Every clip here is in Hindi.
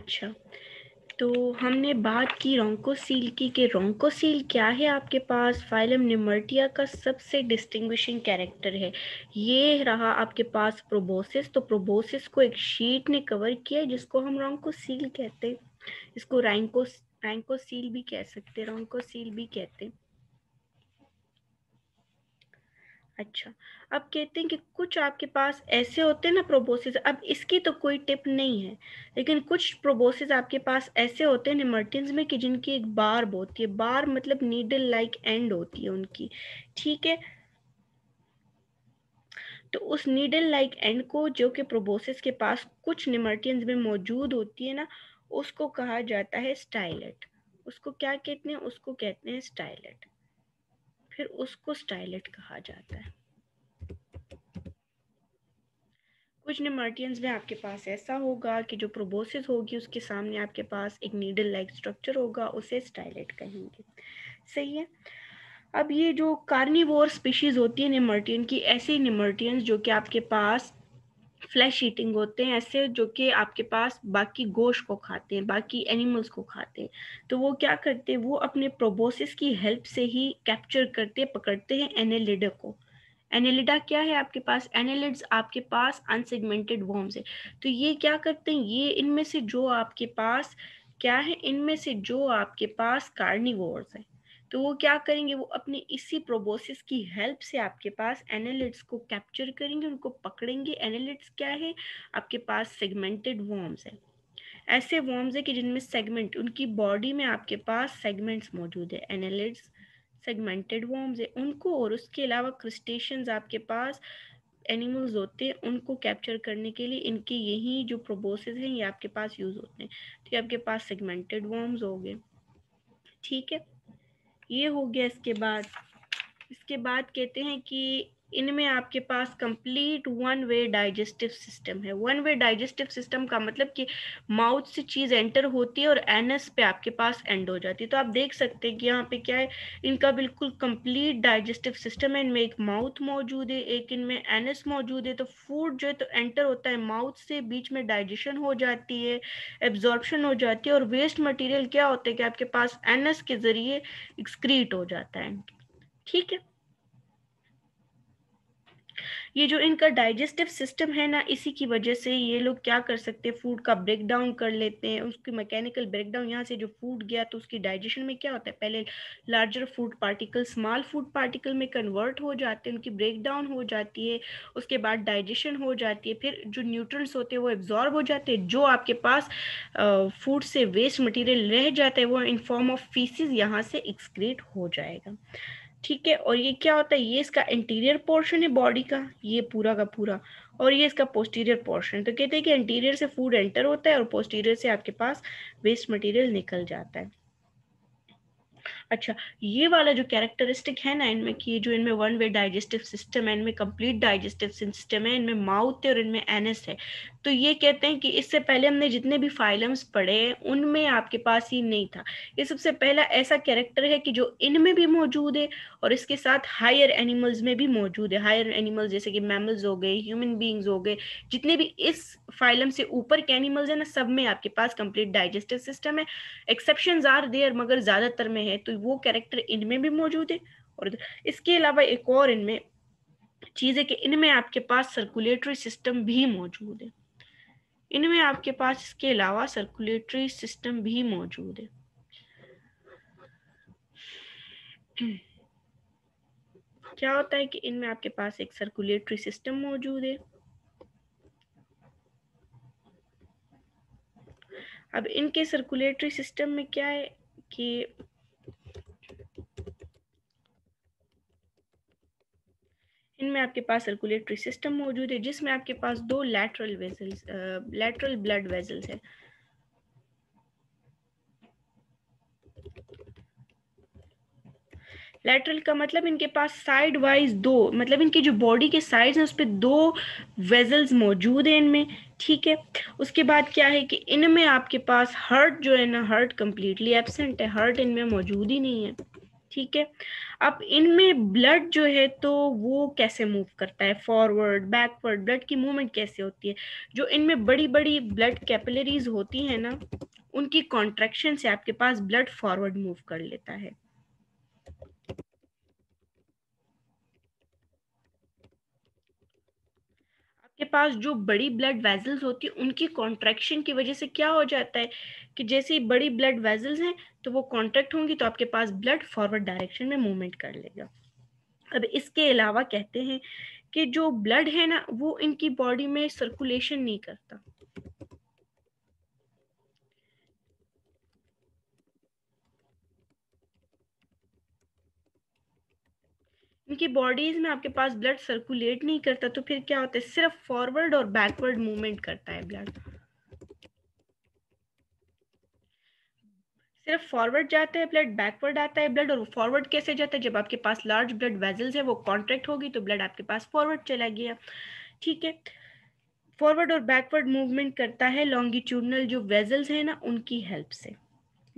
अच्छा तो हमने बात की रोंकोसील की कि रोंकोसील क्या है आपके पास फाइलम निमर्टिया का सबसे डिस्टिंग्विशिंग कैरेक्टर है ये रहा आपके पास प्रोबोसिस तो प्रोबोसिस को एक शीट ने कवर किया जिसको हम रोंकोसील कहते हैं इसको रैंको रैंकोसील भी कह सकते हैं रोंकोसील भी कहते हैं अच्छा अब कहते हैं कि कुछ आपके पास ऐसे होते हैं ना प्रोबोसिस अब इसकी तो कोई टिप नहीं है लेकिन कुछ प्रोबोसिस आपके पास ऐसे होते हैं निमर्टिन्स में कि जिनकी एक बार्ब होती है बार मतलब नीडल लाइक एंड होती है उनकी ठीक है तो उस नीडल लाइक एंड को जो कि प्रोबोसिस के पास कुछ निमर्टियंस में मौजूद होती है ना उसको कहा जाता है स्टाइलेट उसको क्या कहते हैं उसको कहते हैं स्टाइलेट फिर उसको स्टाइलेट कहा जाता है कुछ निमार्टियंस में आपके पास ऐसा होगा कि जो प्रोबोसिस होगी उसके सामने आपके पास एक नीडल लाइक स्ट्रक्चर होगा उसे स्टाइलेट कहेंगे सही है अब ये जो कार्निवोर स्पीशीज होती है निमर्टियन की ही निमर्टियंस जो कि आपके पास फ्लैश ईटिंग होते हैं ऐसे जो कि आपके पास बाकी गोश्त को खाते हैं बाकी एनिमल्स को खाते हैं तो वो क्या करते हैं वो अपने प्रोबोसिस की हेल्प से ही कैप्चर करते पकड़ते हैं एनेलिडा को एनेलिडा क्या है आपके पास एनेलिड्स आपके पास अनसेगमेंटेड वॉर्म्स है तो ये क्या करते हैं ये इनमें से जो आपके पास क्या है इनमें से जो आपके पास कार्निवोर्स हैं तो वो क्या करेंगे वो अपने इसी प्रोबोसिस की हेल्प से आपके पास एनालिट्स को कैप्चर करेंगे उनको पकड़ेंगे एनालिट्स क्या है आपके पास सेगमेंटेड वॉर्म्स है ऐसे वॉर्म्स है कि जिनमें सेगमेंट उनकी बॉडी में आपके पास सेगमेंट्स मौजूद है एनालिट्स सेगमेंटेड वॉर्म्स है उनको और उसके अलावा क्रिस्टेशन आपके पास एनिमल्स होते हैं उनको कैप्चर करने के लिए इनके यही जो प्रोबोसेस हैं ये आपके पास यूज़ होते हैं तो ये आपके पास सेगमेंटेड वॉर्म्स हो गए ठीक है ये हो गया इसके बाद इसके बाद कहते हैं कि इनमें आपके पास complete one way digestive system है वन वे डाइजेस्टिव सिस्टम का मतलब कि माउथ से चीज़ एंटर होती है और एनस पे आपके पास एंड हो जाती है तो आप देख सकते हैं कि यहाँ पे क्या है इनका बिल्कुल कंप्लीट डाइजेस्टिव सिस्टम है इनमें एक माउथ मौजूद है एक इनमें एनस मौजूद है तो फूड जो है तो एंटर होता है माउथ से बीच में डाइजेशन हो जाती है एब्जॉर्बशन हो जाती है और वेस्ट मटीरियल क्या होता है कि आपके पास एनस के ज़रिए एक्सक्रीट हो जाता है ठीक है ये जो इनका डाइजेस्टिव सिस्टम है ना इसी की वजह से ये लोग क्या कर सकते हैं फूड का ब्रेक डाउन कर लेते हैं उसकी मैकेनिकल ब्रेक डाउन यहाँ से जो फूड गया तो उसकी डाइजेशन में क्या होता है पहले larger food particle small food particle में कन्वर्ट हो जाते हैं उनकी ब्रेक डाउन हो जाती है उसके बाद डाइजेशन हो जाती है फिर जो न्यूट्रंस होते हैं वो एब्जॉर्ब हो जाते हैं जो आपके पास फूड से वेस्ट मटीरियल रह जाता है वो इन फॉर्म ऑफ फीसिस यहाँ से एक्सक्रीट हो जाएगा ठीक है और ये क्या होता है ये इसका इंटीरियर पोर्शन है बॉडी का ये पूरा का पूरा और ये इसका पोस्टीरियर पोर्शन तो कहते हैं कि इंटीरियर से फूड एंटर होता है और पोस्टीरियर से आपके पास वेस्ट मटेरियल निकल जाता है अच्छा ये वाला जो कैरेक्टरिस्टिक है ना इनमें कि जो इनमें वन वे डाइजेस्टिव सिस्टम है इनमें कंप्लीट डाइजेस्टिव सिस्टम है इनमें माउथ है और इनमें एनएस है तो ये कहते हैं कि इससे पहले हमने जितने भी फाइलम्स पढ़े उनमें आपके पास ये नहीं था ये सबसे पहला ऐसा कैरेक्टर है कि जो इनमें भी मौजूद है और इसके साथ हायर एनिमल्स में भी मौजूद है हायर एनिमल्स जैसे कि मैमल्स हो गए ह्यूमन बींग्स हो गए जितने भी इस फाइलम से ऊपर के एनिमल्स हैं ना सब में आपके पास कंप्लीट डाइजेस्टिव सिस्टम है एक्सेप्शन आर देयर मगर ज़्यादातर में है तो वो कैरेक्टर इनमें भी मौजूद है और इसके अलावा एक और इनमें चीज़ है कि इनमें आपके पास सर्कुलेटरी सिस्टम भी मौजूद है इनमें आपके पास इसके अलावा सर्कुलेटरी सिस्टम भी मौजूद है क्या होता है कि इनमें आपके पास एक सर्कुलेटरी सिस्टम मौजूद है अब इनके सर्कुलेटरी सिस्टम में क्या है कि में आपके पास सर्कुलेटरी सिस्टम मौजूद है जिसमें आपके पास दो lateral vessels lateral blood vessels है लेटरल का मतलब इनके पास साइड वाइज दो मतलब इनके जो बॉडी के साइड हैं उस पर दो वेजल्स मौजूद हैं इनमें ठीक है उसके बाद क्या है कि इनमें आपके पास हर्ट जो है ना हर्ट कम्प्लीटली एबसेंट है हर्ट इनमें मौजूद ही नहीं है ठीक है अब इनमें ब्लड जो है तो वो कैसे मूव करता है फॉरवर्ड बैकवर्ड ब्लड की मूवमेंट कैसे होती है जो इनमें बड़ी बड़ी ब्लड कैपिलरीज होती है ना उनकी कॉन्ट्रेक्शन से आपके पास ब्लड फॉरवर्ड मूव कर लेता है के पास जो बड़ी ब्लड वेजल्स होती है उनकी कॉन्ट्रैक्शन की वजह से क्या हो जाता है कि जैसे ही बड़ी ब्लड वेजल्स हैं तो वो कॉन्ट्रैक्ट होंगी तो आपके पास ब्लड फॉरवर्ड डायरेक्शन में मूवमेंट कर लेगा अब इसके अलावा कहते हैं कि जो ब्लड है ना वो इनकी बॉडी में सर्कुलेशन नहीं करता क्योंकि बॉडीज में आपके पास ब्लड सर्कुलेट नहीं करता तो फिर क्या होता है सिर्फ फॉरवर्ड और बैकवर्ड मूवमेंट करता है ब्लड सिर्फ फॉरवर्ड जाता है ब्लड बैकवर्ड आता है ब्लड और फॉरवर्ड कैसे जाता है जब आपके पास लार्ज ब्लड वेजल्स है वो कॉन्ट्रैक्ट होगी तो ब्लड आपके पास फॉरवर्ड चला गया ठीक है फॉरवर्ड और बैकवर्ड मूवमेंट करता है लॉन्गिट्यूडनल जो वेजल्स है ना उनकी हेल्प से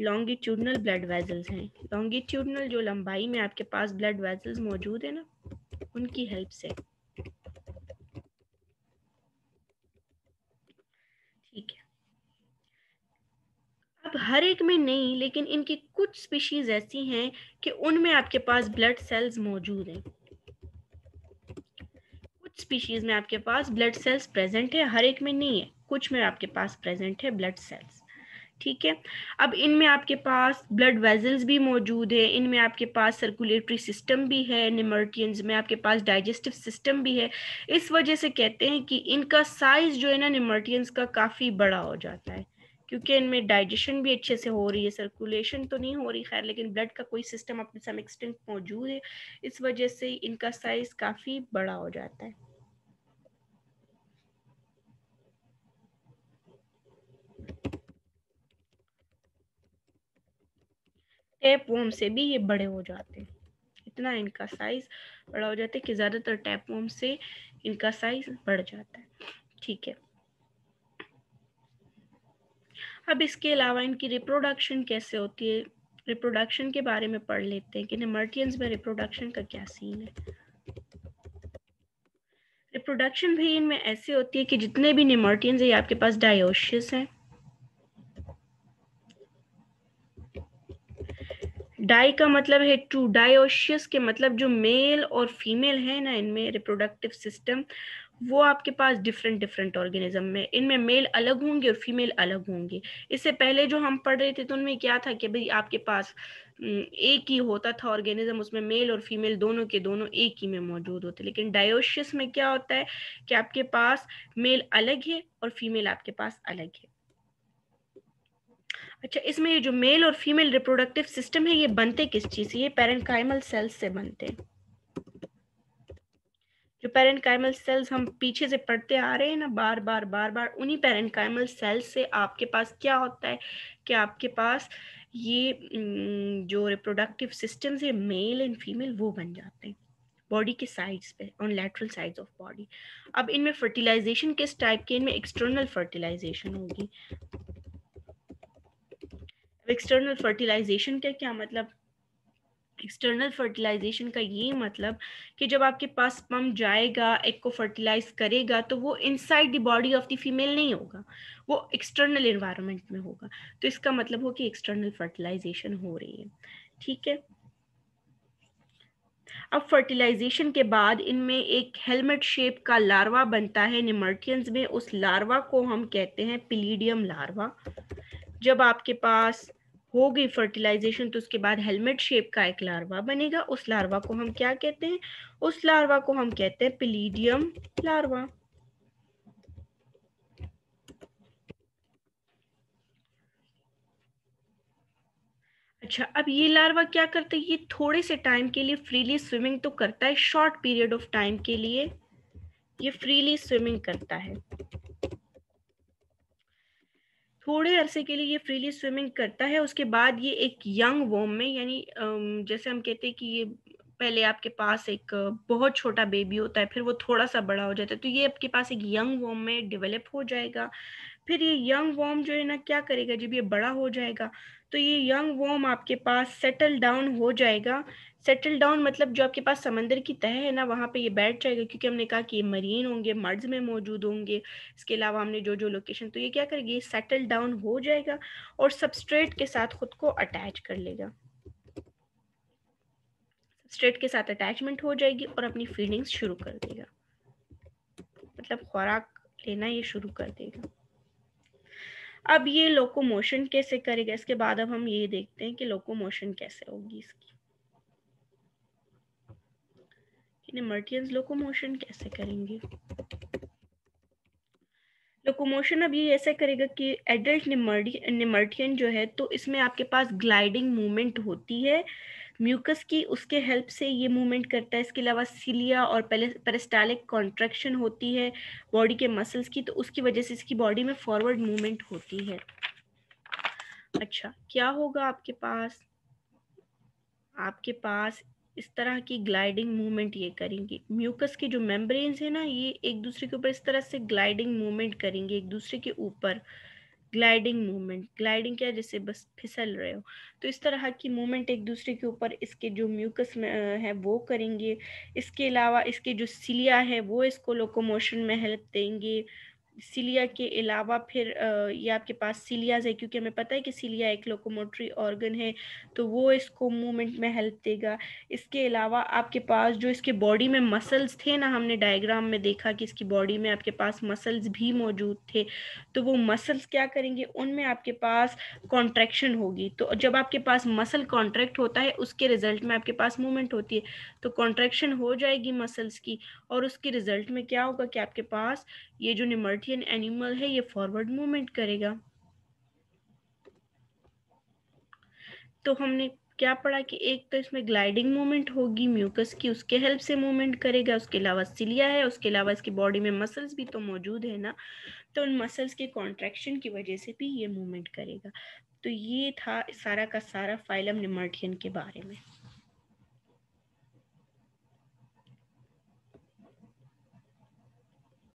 लॉन्गिट्यूडनल ब्लड वेजल्स हैं लॉन्गिट्यूडनल जो लंबाई में आपके पास ब्लड वेजल्स मौजूद है ना उनकी हेल्प से ठीक है अब हर एक में नहीं लेकिन इनकी कुछ स्पीशीज ऐसी हैं कि उनमें आपके पास ब्लड सेल्स मौजूद हैं कुछ स्पीशीज में आपके पास ब्लड सेल्स प्रेजेंट है हर एक में नहीं है कुछ में आपके पास प्रेजेंट है ब्लड सेल्स ठीक है अब इनमें आपके पास ब्लड वेजल्स भी मौजूद है इनमें आपके पास सर्कुलेटरी सिस्टम भी है निमर्टियंस में आपके पास डाइजेस्टिव सिस्टम भी है इस वजह से कहते हैं कि इनका साइज जो है ना निमर्टियंस का काफ़ी बड़ा हो जाता है क्योंकि इनमें डाइजेशन भी अच्छे से हो रही है सर्कुलेशन तो नहीं हो रही खैर लेकिन ब्लड का कोई सिस्टम अपने सम एक्सटेंट मौजूद है इस वजह से इनका साइज काफ़ी बड़ा हो जाता है टेप वॉम से भी ये बड़े हो जाते हैं इतना इनका साइज़ बड़ा हो जाता है कि ज़्यादातर टैप वॉम से इनका साइज़ बढ़ जाता है ठीक है अब इसके अलावा इनकी रिप्रोडक्शन कैसे होती है रिप्रोडक्शन के बारे में पढ़ लेते हैं कि निमर्टियंस में रिप्रोडक्शन का क्या सीन है रिप्रोडक्शन भी इनमें ऐसे होती है कि जितने भी निमर्टियंस है आपके पास डायोशियस हैं डाई का मतलब है टू डायोशियस के मतलब जो मेल और फीमेल है ना इनमें रिप्रोडक्टिव सिस्टम वो आपके पास डिफरेंट डिफरेंट ऑर्गेनिज्म में इनमें मेल अलग होंगे और फीमेल अलग होंगे इससे पहले जो हम पढ़ रहे थे तो उनमें क्या था कि भाई आपके पास एक ही होता था ऑर्गेनिज्म उसमें मेल और फीमेल दोनों के दोनों एक ही में मौजूद होते लेकिन डायोशियस में क्या होता है कि आपके पास मेल अलग है और फीमेल आपके पास अलग है अच्छा इसमें ये जो मेल और फीमेल रिप्रोडक्टिव सिस्टम है ये बनते किस चीज से ये पेरेंकाइमल सेल्स से बनते हैं जो पेरेंकाइमल सेल्स हम पीछे से पढ़ते आ रहे हैं ना बार बार बार बार उन्हीं पेरेंकाइमल सेल्स से आपके पास क्या होता है कि आपके पास ये जो रिप्रोडक्टिव सिस्टम है मेल एंड फीमेल वो बन जाते हैं बॉडी के साइड्स पे on lateral sides of body अब इनमें फर्टिलाइजेशन किस टाइप की इनमें एक्सटर्नल फर्टिलाइजेशन होगी एक्सटर्नल फर्टिलाइजेशन का क्या मतलब एक्सटर्नल फर्टिलाइजेशन का ये मतलब कि जब आपके पास पम्प जाएगा एग को फर्टिलाइज करेगा तो वो inside the body of the female नहीं होगा वो एक्सटर्नल इन्वायरमेंट में होगा तो इसका मतलब हो कि एक्सटर्नल फर्टिलाइजेशन हो रही है ठीक है अब फर्टिलाइजेशन के बाद इनमें एक हेलमेट शेप का लार्वा बनता है निमर्टियंस में उस लार्वा को हम कहते हैं पिलीडियम लार्वा जब आपके पास हो गई फर्टिलाइजेशन तो उसके बाद हेलमेट शेप का एक लार्वा बनेगा उस लार्वा को हम क्या कहते हैं उस लार्वा को हम कहते हैं पिलीडियम लार्वा अच्छा अब ये लार्वा क्या करता है ये थोड़े से टाइम के लिए फ्रीली स्विमिंग तो करता है शॉर्ट पीरियड ऑफ टाइम के लिए ये फ्रीली स्विमिंग करता है थोड़े अरसे के लिए ये फ्रीली स्विमिंग करता है उसके बाद ये एक यंग वोम में यानी जैसे हम कहते हैं कि ये पहले आपके पास एक बहुत छोटा बेबी होता है फिर वो थोड़ा सा बड़ा हो जाता है तो ये आपके पास एक यंग वॉम में डेवलप हो जाएगा फिर ये यंग वॉम जो है ना क्या करेगा जब ये बड़ा हो जाएगा तो ये यंग वॉम आपके पास सेटल डाउन हो जाएगा सेटल डाउन मतलब जो आपके पास समंदर की तह है ना वहाँ पे ये बैठ जाएगा क्योंकि हमने कहा कि ये मरीन होंगे मर्ज में मौजूद होंगे इसके अलावा हमने जो जो लोकेशन तो ये क्या करेगी ये सेटल डाउन हो जाएगा और सबस्ट्रेट के साथ खुद को अटैच कर लेगा सबस्ट्रेट के साथ अटैचमेंट हो जाएगी और अपनी फीडिंग्स शुरू कर देगा मतलब खुराक लेना ये शुरू कर देगा अब ये लोकोमोशन कैसे करेगा इसके बाद अब हम ये देखते हैं कि लोकोमोशन कैसे होगी इसकी इन इमर्जियंस लोकोमोशन कैसे करेंगे लोकोमोशन अब ये ऐसा करेगा कि एडल्ट निमर्टियन जो है तो इसमें आपके पास ग्लाइडिंग मूवमेंट होती है म्यूकस की उसके हेल्प से ये मूवमेंट करता है इसके अलावा सिलिया और पेरेस्टालिक कॉन्ट्रेक्शन होती है बॉडी के मसल्स की तो उसकी वजह से इसकी बॉडी में फॉरवर्ड मूवमेंट होती है अच्छा क्या होगा आपके पास आपके पास इस तरह की ग्लाइडिंग मूवमेंट ये करेंगे म्यूकस के जो मेम्ब्रेन है ना ये एक दूसरे के ऊपर इस तरह से ग्लाइडिंग मूवमेंट करेंगे एक दूसरे के ऊपर ग्लाइडिंग मूवमेंट ग्लाइडिंग क्या जैसे बस फिसल रहे हो तो इस तरह की मूवमेंट एक दूसरे के ऊपर इसके जो म्यूकस में है वो करेंगे इसके अलावा इसके जो सिलिया है वो इसको लोकोमोशन में हेल्प देंगे सिलिया के अलावा फिर ये आपके पास सिलियाज है क्योंकि हमें पता है कि सिलिया एक लोकोमोटरी ऑर्गन है तो वो इसको मूवमेंट में हेल्प देगा इसके अलावा आपके पास जो इसके बॉडी में मसल्स थे ना हमने डायग्राम में देखा कि इसकी बॉडी में आपके पास मसल्स भी मौजूद थे तो वो मसल्स क्या करेंगे उनमें आपके पास कॉन्ट्रैक्शन होगी तो जब आपके पास मसल कॉन्ट्रैक्ट होता है उसके रिजल्ट में आपके पास मूवमेंट होती है तो कॉन्ट्रैक्शन हो जाएगी मसल्स की और उसके रिजल्ट में क्या होगा कि आपके पास ये जो निमर्टियन एनिमल है ये फॉरवर्ड मूवमेंट करेगा तो हमने क्या पढ़ा कि एक तो इसमें ग्लाइडिंग मूवमेंट होगी म्यूकस की उसके हेल्प से मूवमेंट करेगा उसके अलावा सिलिया है उसके अलावा इसकी बॉडी में मसल्स भी तो मौजूद है ना तो उन मसल्स के कॉन्ट्रेक्शन की वजह से भी ये मूवमेंट करेगा तो ये था सारा का सारा फाइलम निमर्टियन के बारे में